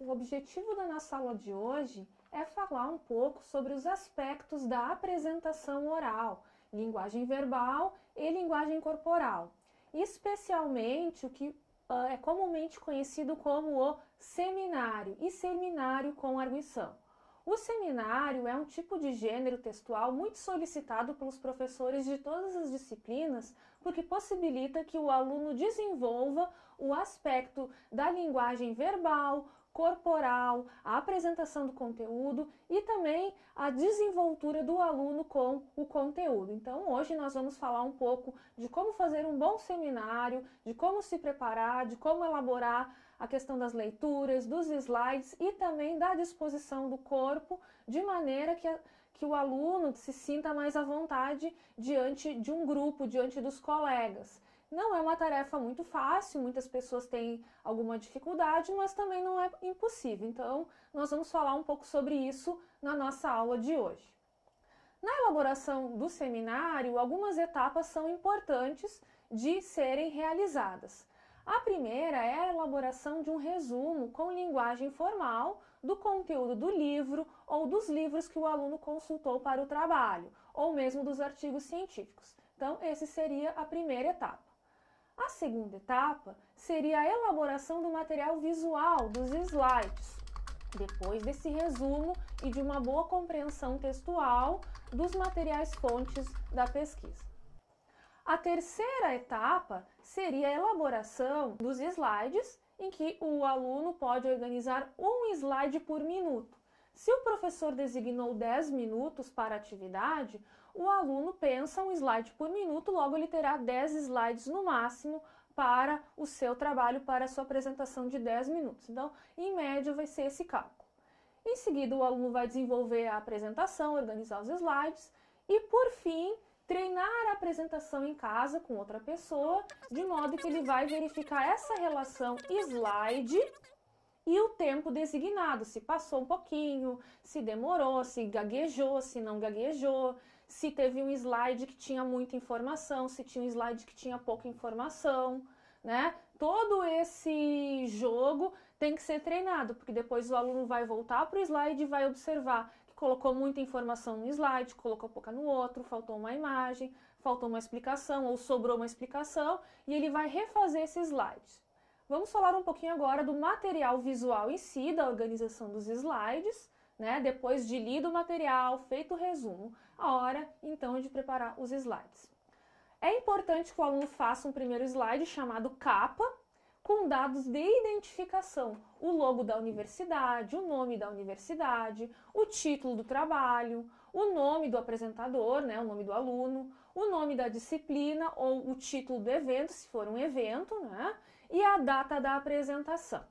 O objetivo da nossa aula de hoje é falar um pouco sobre os aspectos da apresentação oral, linguagem verbal e linguagem corporal, especialmente o que uh, é comumente conhecido como o seminário e seminário com arguição. O seminário é um tipo de gênero textual muito solicitado pelos professores de todas as disciplinas, porque possibilita que o aluno desenvolva o aspecto da linguagem verbal, corporal, a apresentação do conteúdo e também a desenvoltura do aluno com o conteúdo. Então, hoje nós vamos falar um pouco de como fazer um bom seminário, de como se preparar, de como elaborar a questão das leituras, dos slides e também da disposição do corpo, de maneira que, a, que o aluno se sinta mais à vontade diante de um grupo, diante dos colegas. Não é uma tarefa muito fácil, muitas pessoas têm alguma dificuldade, mas também não é impossível. Então, nós vamos falar um pouco sobre isso na nossa aula de hoje. Na elaboração do seminário, algumas etapas são importantes de serem realizadas. A primeira é a elaboração de um resumo com linguagem formal do conteúdo do livro ou dos livros que o aluno consultou para o trabalho, ou mesmo dos artigos científicos. Então, essa seria a primeira etapa. A segunda etapa seria a elaboração do material visual, dos slides, depois desse resumo e de uma boa compreensão textual dos materiais fontes da pesquisa. A terceira etapa seria a elaboração dos slides, em que o aluno pode organizar um slide por minuto. Se o professor designou 10 minutos para a atividade, o aluno pensa um slide por minuto, logo ele terá 10 slides no máximo para o seu trabalho, para a sua apresentação de 10 minutos. Então, em média, vai ser esse cálculo. Em seguida, o aluno vai desenvolver a apresentação, organizar os slides e, por fim, treinar a apresentação em casa com outra pessoa, de modo que ele vai verificar essa relação slide e o tempo designado, se passou um pouquinho, se demorou, se gaguejou, se não gaguejou, se teve um slide que tinha muita informação, se tinha um slide que tinha pouca informação, né? Todo esse jogo tem que ser treinado, porque depois o aluno vai voltar para o slide e vai observar colocou muita informação no slide, colocou pouca no outro, faltou uma imagem, faltou uma explicação ou sobrou uma explicação e ele vai refazer esse slide. Vamos falar um pouquinho agora do material visual em si, da organização dos slides, né? Depois de lido o material, feito o resumo, a hora então de preparar os slides. É importante que o aluno faça um primeiro slide chamado capa, com dados de identificação, o logo da universidade, o nome da universidade, o título do trabalho, o nome do apresentador, né, o nome do aluno, o nome da disciplina ou o título do evento, se for um evento, né, e a data da apresentação.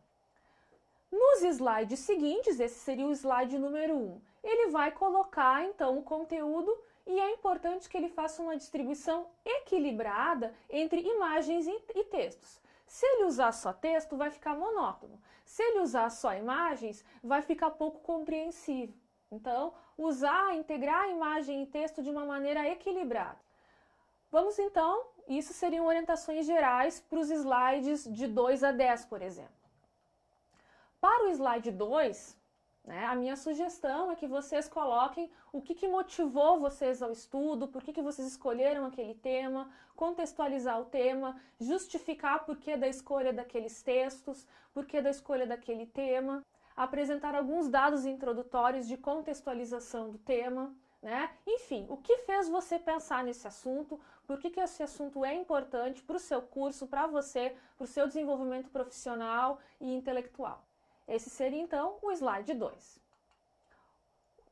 Nos slides seguintes, esse seria o slide número 1, um, ele vai colocar então o conteúdo e é importante que ele faça uma distribuição equilibrada entre imagens e textos. Se ele usar só texto, vai ficar monótono. Se ele usar só imagens, vai ficar pouco compreensível. Então, usar, integrar imagem e texto de uma maneira equilibrada. Vamos então, isso seriam orientações gerais para os slides de 2 a 10, por exemplo. Para o slide 2, né? A minha sugestão é que vocês coloquem o que, que motivou vocês ao estudo, por que, que vocês escolheram aquele tema, contextualizar o tema, justificar por que da escolha daqueles textos, por que da escolha daquele tema, apresentar alguns dados introdutórios de contextualização do tema. Né? Enfim, o que fez você pensar nesse assunto? Por que, que esse assunto é importante para o seu curso, para você, para o seu desenvolvimento profissional e intelectual? Esse seria então o slide 2.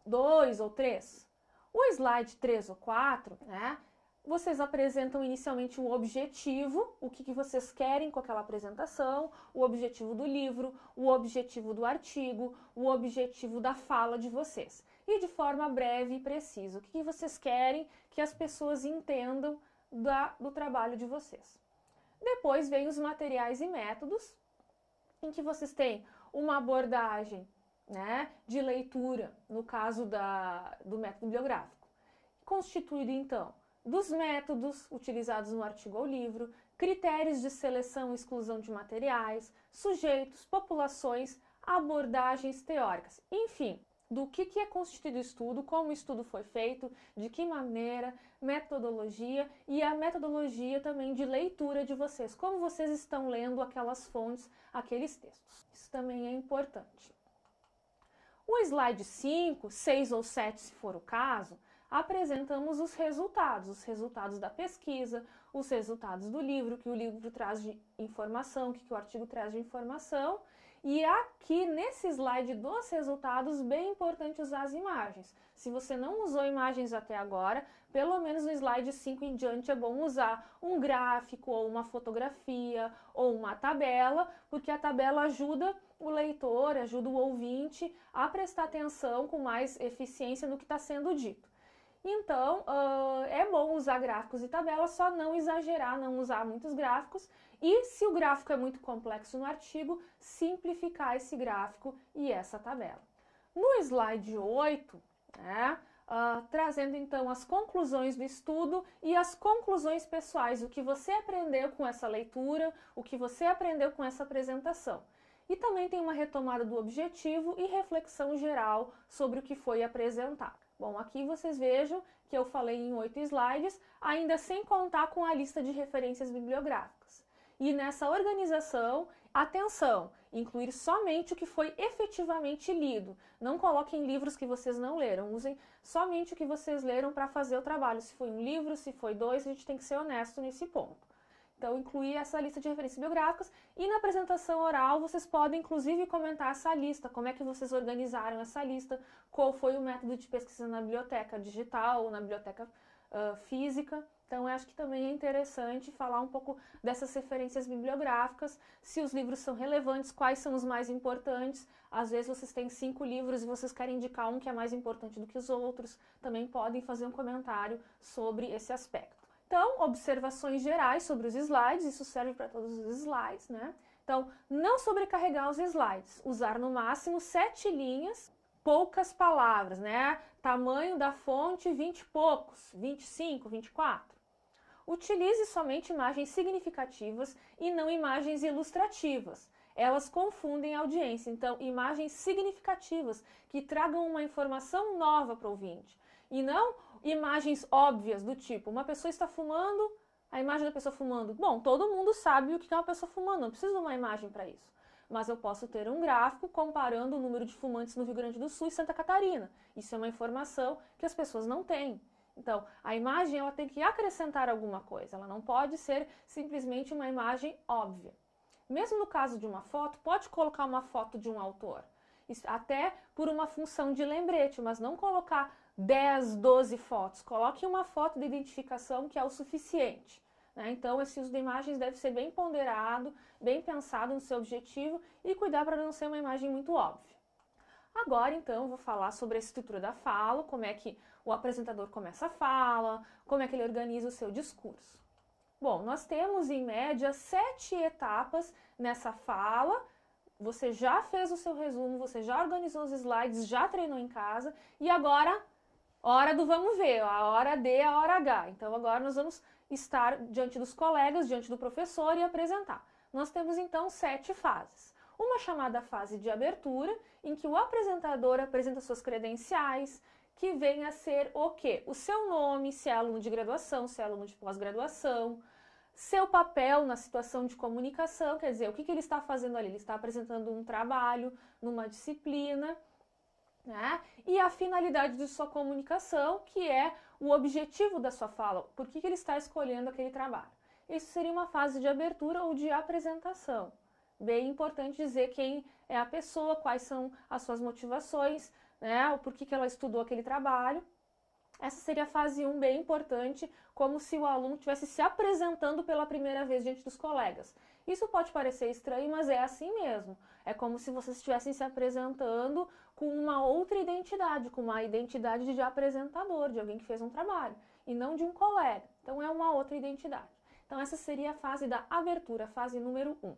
2 ou 3. O slide 3 ou 4, né? Vocês apresentam inicialmente um objetivo, o que, que vocês querem com aquela apresentação, o objetivo do livro, o objetivo do artigo, o objetivo da fala de vocês. E de forma breve e precisa, o que, que vocês querem que as pessoas entendam da, do trabalho de vocês. Depois vem os materiais e métodos, em que vocês têm uma abordagem né, de leitura, no caso da, do método bibliográfico, constituído então dos métodos utilizados no artigo ao livro, critérios de seleção e exclusão de materiais, sujeitos, populações, abordagens teóricas, enfim, do que, que é constituído o estudo, como o estudo foi feito, de que maneira, metodologia e a metodologia também de leitura de vocês, como vocês estão lendo aquelas fontes, aqueles textos. Isso também é importante. O slide 5, 6 ou 7, se for o caso, apresentamos os resultados, os resultados da pesquisa, os resultados do livro, que o livro traz de informação, o que, que o artigo traz de informação, e aqui nesse slide dos resultados, bem importante usar as imagens. Se você não usou imagens até agora, pelo menos no slide 5 em diante é bom usar um gráfico ou uma fotografia ou uma tabela, porque a tabela ajuda o leitor, ajuda o ouvinte a prestar atenção com mais eficiência no que está sendo dito. Então, uh, é bom usar gráficos e tabelas, só não exagerar, não usar muitos gráficos. E se o gráfico é muito complexo no artigo, simplificar esse gráfico e essa tabela. No slide 8, né, uh, trazendo então as conclusões do estudo e as conclusões pessoais, o que você aprendeu com essa leitura, o que você aprendeu com essa apresentação. E também tem uma retomada do objetivo e reflexão geral sobre o que foi apresentado. Bom, aqui vocês vejam que eu falei em oito slides, ainda sem contar com a lista de referências bibliográficas. E nessa organização, atenção, incluir somente o que foi efetivamente lido. Não coloquem livros que vocês não leram, usem somente o que vocês leram para fazer o trabalho. Se foi um livro, se foi dois, a gente tem que ser honesto nesse ponto. Então, incluir essa lista de referências biográficas e na apresentação oral vocês podem, inclusive, comentar essa lista, como é que vocês organizaram essa lista, qual foi o método de pesquisa na biblioteca digital ou na biblioteca uh, física. Então, acho que também é interessante falar um pouco dessas referências bibliográficas, se os livros são relevantes, quais são os mais importantes. Às vezes vocês têm cinco livros e vocês querem indicar um que é mais importante do que os outros. Também podem fazer um comentário sobre esse aspecto. Então, observações gerais sobre os slides, isso serve para todos os slides, né? Então, não sobrecarregar os slides, usar no máximo sete linhas, poucas palavras, né? Tamanho da fonte, 20 e poucos, 25, 24. Utilize somente imagens significativas e não imagens ilustrativas. Elas confundem a audiência, então imagens significativas que tragam uma informação nova para o ouvinte e não imagens óbvias do tipo, uma pessoa está fumando, a imagem da pessoa fumando. Bom, todo mundo sabe o que é uma pessoa fumando, não precisa de uma imagem para isso. Mas eu posso ter um gráfico comparando o número de fumantes no Rio Grande do Sul e Santa Catarina. Isso é uma informação que as pessoas não têm. Então, a imagem ela tem que acrescentar alguma coisa, ela não pode ser simplesmente uma imagem óbvia. Mesmo no caso de uma foto, pode colocar uma foto de um autor, até por uma função de lembrete, mas não colocar 10, 12 fotos. Coloque uma foto de identificação que é o suficiente. Né? Então, esse uso de imagens deve ser bem ponderado, bem pensado no seu objetivo e cuidar para não ser uma imagem muito óbvia. Agora, então, vou falar sobre a estrutura da fala, como é que o apresentador começa a fala, como é que ele organiza o seu discurso. Bom, nós temos em média sete etapas nessa fala você já fez o seu resumo, você já organizou os slides, já treinou em casa e agora hora do vamos ver, a hora D, a hora H. Então agora nós vamos estar diante dos colegas, diante do professor e apresentar. Nós temos então sete fases. Uma chamada fase de abertura, em que o apresentador apresenta suas credenciais, que vem a ser o quê? O seu nome, se é aluno de graduação, se é aluno de pós-graduação, seu papel na situação de comunicação, quer dizer, o que, que ele está fazendo ali? Ele está apresentando um trabalho numa disciplina, né? E a finalidade de sua comunicação, que é o objetivo da sua fala, por que, que ele está escolhendo aquele trabalho. Isso seria uma fase de abertura ou de apresentação. Bem importante dizer quem é a pessoa, quais são as suas motivações, né? O porquê que ela estudou aquele trabalho essa seria a fase 1 bem importante, como se o aluno estivesse se apresentando pela primeira vez diante dos colegas. Isso pode parecer estranho, mas é assim mesmo. É como se vocês estivessem se apresentando com uma outra identidade, com uma identidade de apresentador, de alguém que fez um trabalho, e não de um colega. Então é uma outra identidade. Então essa seria a fase da abertura, fase número 1.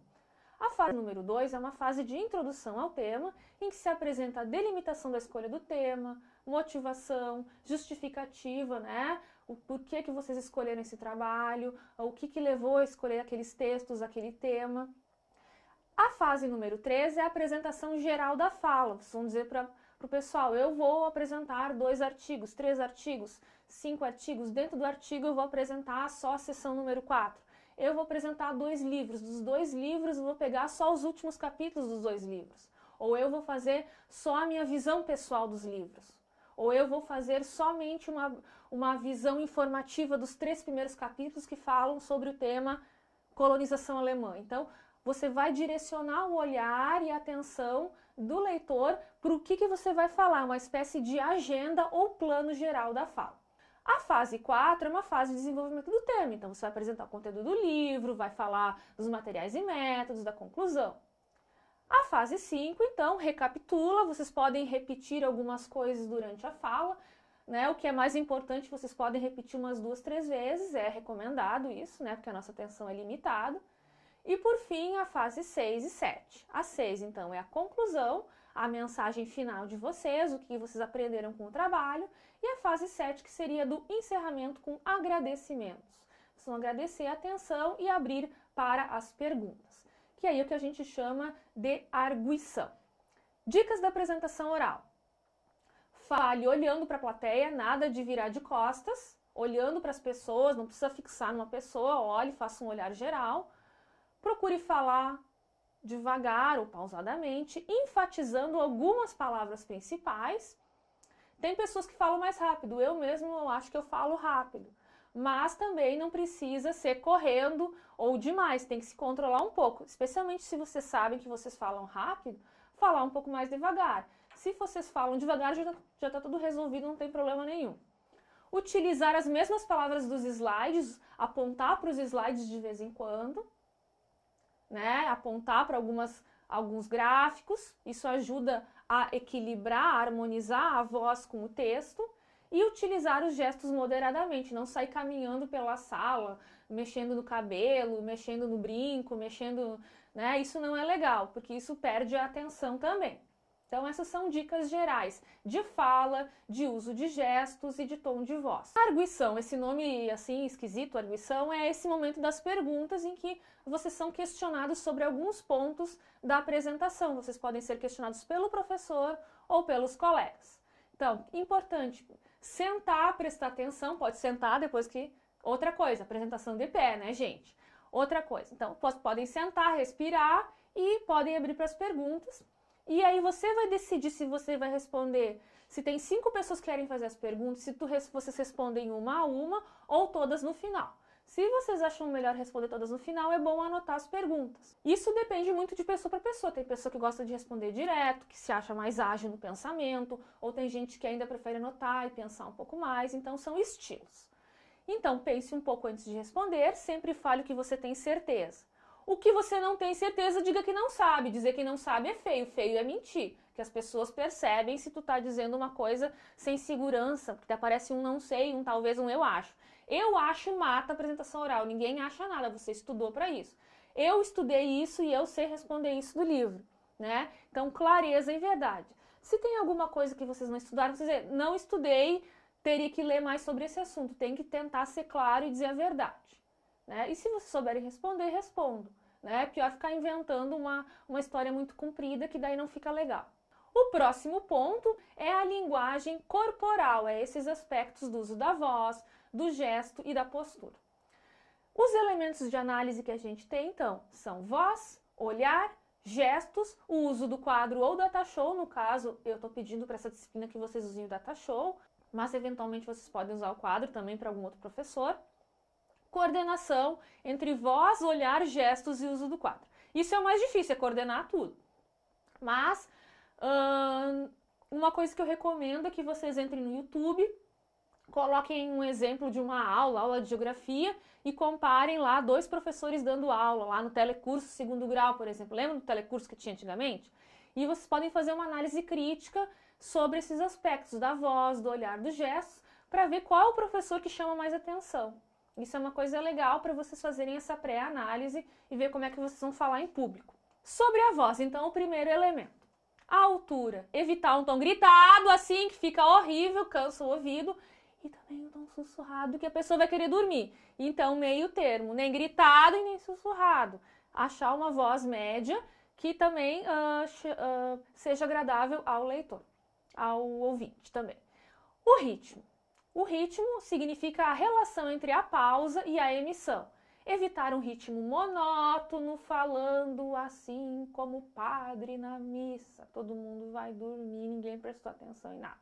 A fase número 2 é uma fase de introdução ao tema, em que se apresenta a delimitação da escolha do tema, motivação, justificativa, né? O porquê que vocês escolheram esse trabalho, o que, que levou a escolher aqueles textos, aquele tema. A fase número 3 é a apresentação geral da fala. Vocês vão dizer para o pessoal, eu vou apresentar dois artigos, três artigos, cinco artigos. Dentro do artigo eu vou apresentar só a sessão número 4 eu vou apresentar dois livros. Dos dois livros, eu vou pegar só os últimos capítulos dos dois livros. Ou eu vou fazer só a minha visão pessoal dos livros. Ou eu vou fazer somente uma, uma visão informativa dos três primeiros capítulos que falam sobre o tema colonização alemã. Então, você vai direcionar o olhar e a atenção do leitor para o que, que você vai falar, uma espécie de agenda ou plano geral da fala. A fase 4 é uma fase de desenvolvimento do tema, então você vai apresentar o conteúdo do livro, vai falar dos materiais e métodos, da conclusão. A fase 5, então, recapitula, vocês podem repetir algumas coisas durante a fala, né? O que é mais importante, vocês podem repetir umas duas, três vezes, é recomendado isso, né? Porque a nossa atenção é limitada. E por fim, a fase 6 e 7. A 6, então, é a conclusão, a mensagem final de vocês, o que vocês aprenderam com o trabalho, e a fase 7, que seria do encerramento com agradecimentos. Vocês vão agradecer a atenção e abrir para as perguntas, que aí é o que a gente chama de arguição. Dicas da apresentação oral. Fale olhando para a plateia, nada de virar de costas, olhando para as pessoas, não precisa fixar numa pessoa, olhe, faça um olhar geral. Procure falar, devagar ou pausadamente, enfatizando algumas palavras principais. Tem pessoas que falam mais rápido, eu mesmo eu acho que eu falo rápido, mas também não precisa ser correndo ou demais, tem que se controlar um pouco, especialmente se vocês sabem que vocês falam rápido, falar um pouco mais devagar. Se vocês falam devagar, já está tá tudo resolvido, não tem problema nenhum. Utilizar as mesmas palavras dos slides, apontar para os slides de vez em quando né? Apontar para algumas alguns gráficos, isso ajuda a equilibrar, a harmonizar a voz com o texto e utilizar os gestos moderadamente, não sair caminhando pela sala, mexendo no cabelo, mexendo no brinco, mexendo, né? Isso não é legal, porque isso perde a atenção também. Então, essas são dicas gerais de fala, de uso de gestos e de tom de voz. Arguição, esse nome assim esquisito, arguição, é esse momento das perguntas em que vocês são questionados sobre alguns pontos da apresentação. Vocês podem ser questionados pelo professor ou pelos colegas. Então, importante, sentar, prestar atenção, pode sentar depois que. Outra coisa, apresentação de pé, né, gente? Outra coisa. Então, podem sentar, respirar e podem abrir para as perguntas. E aí você vai decidir se você vai responder. Se tem cinco pessoas que querem fazer as perguntas, se tu, vocês respondem uma a uma ou todas no final. Se vocês acham melhor responder todas no final, é bom anotar as perguntas. Isso depende muito de pessoa para pessoa. Tem pessoa que gosta de responder direto, que se acha mais ágil no pensamento, ou tem gente que ainda prefere anotar e pensar um pouco mais. Então, são estilos. Então, pense um pouco antes de responder, sempre fale o que você tem certeza. O que você não tem certeza, diga que não sabe. Dizer que não sabe é feio. Feio é mentir. Que as pessoas percebem se tu tá dizendo uma coisa sem segurança, porque aparece um não sei, um talvez, um eu acho. Eu acho mata a apresentação oral. Ninguém acha nada. Você estudou para isso. Eu estudei isso e eu sei responder isso do livro, né? Então, clareza e verdade. Se tem alguma coisa que vocês não estudaram, vocês dizer, não estudei, teria que ler mais sobre esse assunto. Tem que tentar ser claro e dizer a verdade. Né? E se vocês souberem responder, respondo. Né? É pior ficar inventando uma, uma história muito comprida que daí não fica legal. O próximo ponto é a linguagem corporal, é esses aspectos do uso da voz, do gesto e da postura. Os elementos de análise que a gente tem então são voz, olhar, gestos, o uso do quadro ou data show, no caso, eu estou pedindo para essa disciplina que vocês usem o data show, mas eventualmente vocês podem usar o quadro também para algum outro professor coordenação entre voz, olhar, gestos e uso do quadro. Isso é o mais difícil, é coordenar tudo. Mas hum, uma coisa que eu recomendo é que vocês entrem no YouTube, coloquem um exemplo de uma aula, aula de geografia, e comparem lá dois professores dando aula, lá no telecurso segundo grau, por exemplo. Lembra do telecurso que tinha antigamente? E vocês podem fazer uma análise crítica sobre esses aspectos da voz, do olhar, dos gestos, para ver qual é o professor que chama mais atenção. Isso é uma coisa legal para vocês fazerem essa pré-análise e ver como é que vocês vão falar em público. Sobre a voz, então, o primeiro elemento. A altura. Evitar um tom gritado, assim, que fica horrível, cansa o ouvido. E também um tom sussurrado, que a pessoa vai querer dormir. Então, meio termo. Nem gritado e nem sussurrado. Achar uma voz média que também uh, uh, seja agradável ao leitor, ao ouvinte também. O ritmo. O ritmo significa a relação entre a pausa e a emissão. Evitar um ritmo monótono, falando assim como o padre na missa. Todo mundo vai dormir, ninguém prestou atenção em nada.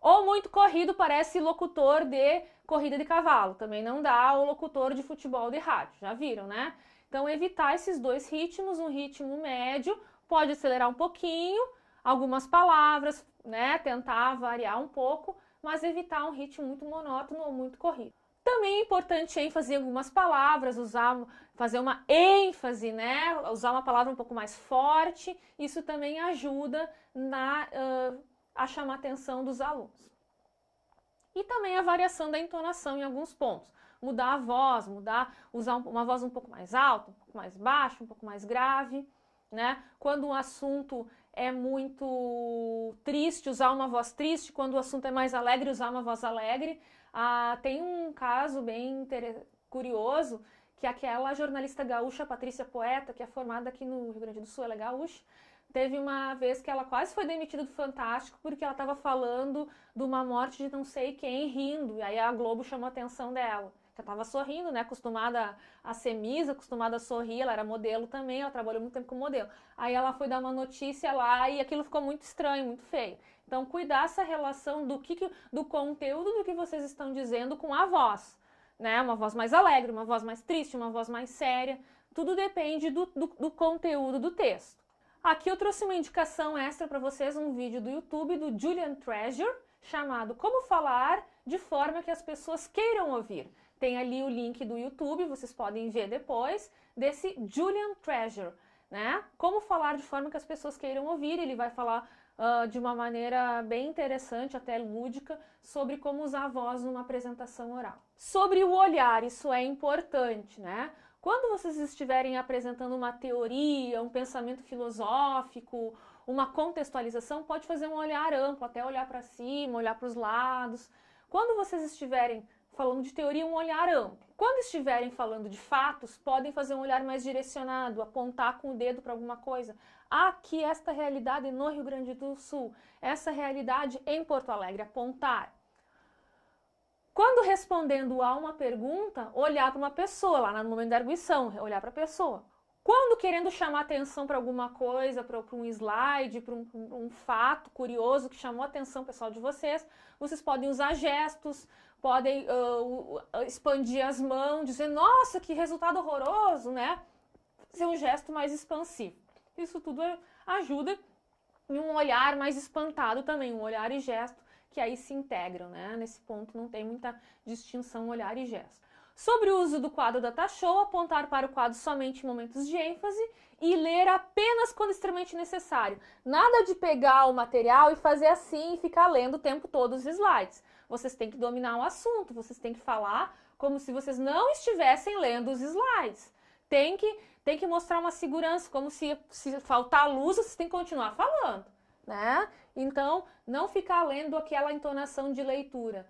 Ou muito corrido, parece locutor de corrida de cavalo. Também não dá, o locutor de futebol de rádio. Já viram, né? Então, evitar esses dois ritmos, um ritmo médio, pode acelerar um pouquinho, algumas palavras, né, tentar variar um pouco, mas evitar um ritmo muito monótono ou muito corrido. Também é importante ênfase em algumas palavras, usar, fazer uma ênfase, né? Usar uma palavra um pouco mais forte. Isso também ajuda na, uh, a chamar a atenção dos alunos. E também a variação da entonação em alguns pontos. Mudar a voz, mudar, usar uma voz um pouco mais alta, um pouco mais baixa, um pouco mais grave. Né? Quando um assunto é muito triste usar uma voz triste, quando o assunto é mais alegre, usar uma voz alegre. Ah, tem um caso bem curioso que aquela jornalista gaúcha, Patrícia Poeta, que é formada aqui no Rio Grande do Sul, ela é gaúcha, teve uma vez que ela quase foi demitida do Fantástico porque ela estava falando de uma morte de não sei quem rindo, e aí a Globo chamou a atenção dela já estava sorrindo, né? Acostumada a ser Miss, acostumada a sorrir, ela era modelo também, ela trabalhou muito tempo como modelo. Aí ela foi dar uma notícia lá e aquilo ficou muito estranho, muito feio. Então, cuidar essa relação do que, do conteúdo do que vocês estão dizendo com a voz, né? Uma voz mais alegre, uma voz mais triste, uma voz mais séria. Tudo depende do, do, do conteúdo do texto. Aqui eu trouxe uma indicação extra para vocês, um vídeo do YouTube do Julian Treasure, chamado Como Falar de Forma que as Pessoas Queiram Ouvir. Tem ali o link do YouTube, vocês podem ver depois, desse Julian Treasure, né? Como falar de forma que as pessoas queiram ouvir, ele vai falar uh, de uma maneira bem interessante, até lúdica, sobre como usar a voz numa apresentação oral. Sobre o olhar, isso é importante, né? Quando vocês estiverem apresentando uma teoria, um pensamento filosófico, uma contextualização, pode fazer um olhar amplo, até olhar para cima, olhar para os lados. Quando vocês estiverem falando de teoria, um olhar amplo. Quando estiverem falando de fatos, podem fazer um olhar mais direcionado, apontar com o dedo para alguma coisa. Aqui, esta realidade no Rio Grande do Sul, essa realidade em Porto Alegre, apontar. Quando respondendo a uma pergunta, olhar para uma pessoa, lá no momento da arguição, olhar para a pessoa. Quando querendo chamar atenção para alguma coisa, para um slide, para um, um, fato curioso que chamou a atenção pessoal de vocês, vocês podem usar gestos, podem uh, expandir as mãos, dizer, nossa, que resultado horroroso, né? Ser um gesto mais expansivo. Isso tudo é, ajuda em um olhar mais espantado também, um olhar e gesto que aí se integram, né? Nesse ponto não tem muita distinção olhar e gesto. Sobre o uso do quadro da Tachou, apontar para o quadro somente em momentos de ênfase e ler apenas quando extremamente necessário. Nada de pegar o material e fazer assim e ficar lendo o tempo todo os slides vocês têm que dominar o assunto, vocês têm que falar como se vocês não estivessem lendo os slides. Tem que, tem que mostrar uma segurança, como se, se faltar luz, vocês têm que continuar falando, né? Então, não ficar lendo aquela entonação de leitura.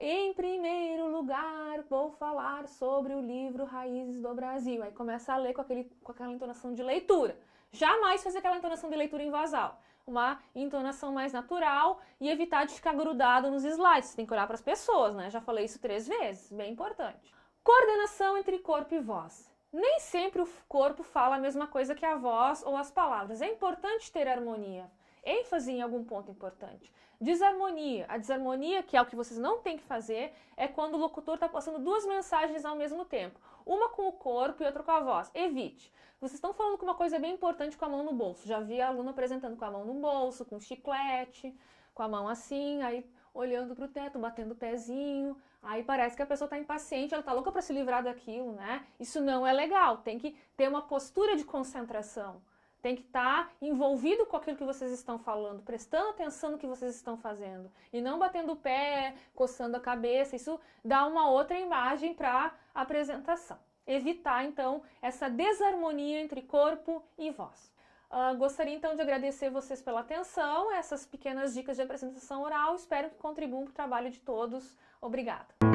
Em primeiro lugar, vou falar sobre o livro Raízes do Brasil. Aí começa a ler com, aquele, com aquela entonação de leitura. Jamais fazer aquela entonação de leitura em vasal. Uma entonação mais natural e evitar de ficar grudado nos slides. Você tem que olhar para as pessoas, né? Já falei isso três vezes, bem importante. Coordenação entre corpo e voz. Nem sempre o corpo fala a mesma coisa que a voz ou as palavras. É importante ter harmonia, ênfase em algum ponto importante. Desarmonia. A desarmonia, que é o que vocês não têm que fazer, é quando o locutor está passando duas mensagens ao mesmo tempo. Uma com o corpo e outra com a voz. Evite. Vocês estão falando com uma coisa bem importante com a mão no bolso. Já vi aluno apresentando com a mão no bolso, com chiclete, com a mão assim, aí olhando para o teto, batendo o pezinho. Aí parece que a pessoa está impaciente, ela está louca para se livrar daquilo, né? Isso não é legal. Tem que ter uma postura de concentração tem que estar tá envolvido com aquilo que vocês estão falando, prestando atenção no que vocês estão fazendo e não batendo o pé, coçando a cabeça. Isso dá uma outra imagem para a apresentação. Evitar então essa desarmonia entre corpo e voz. Uh, gostaria então de agradecer vocês pela atenção, essas pequenas dicas de apresentação oral. Espero que contribuam para o trabalho de todos. Obrigada!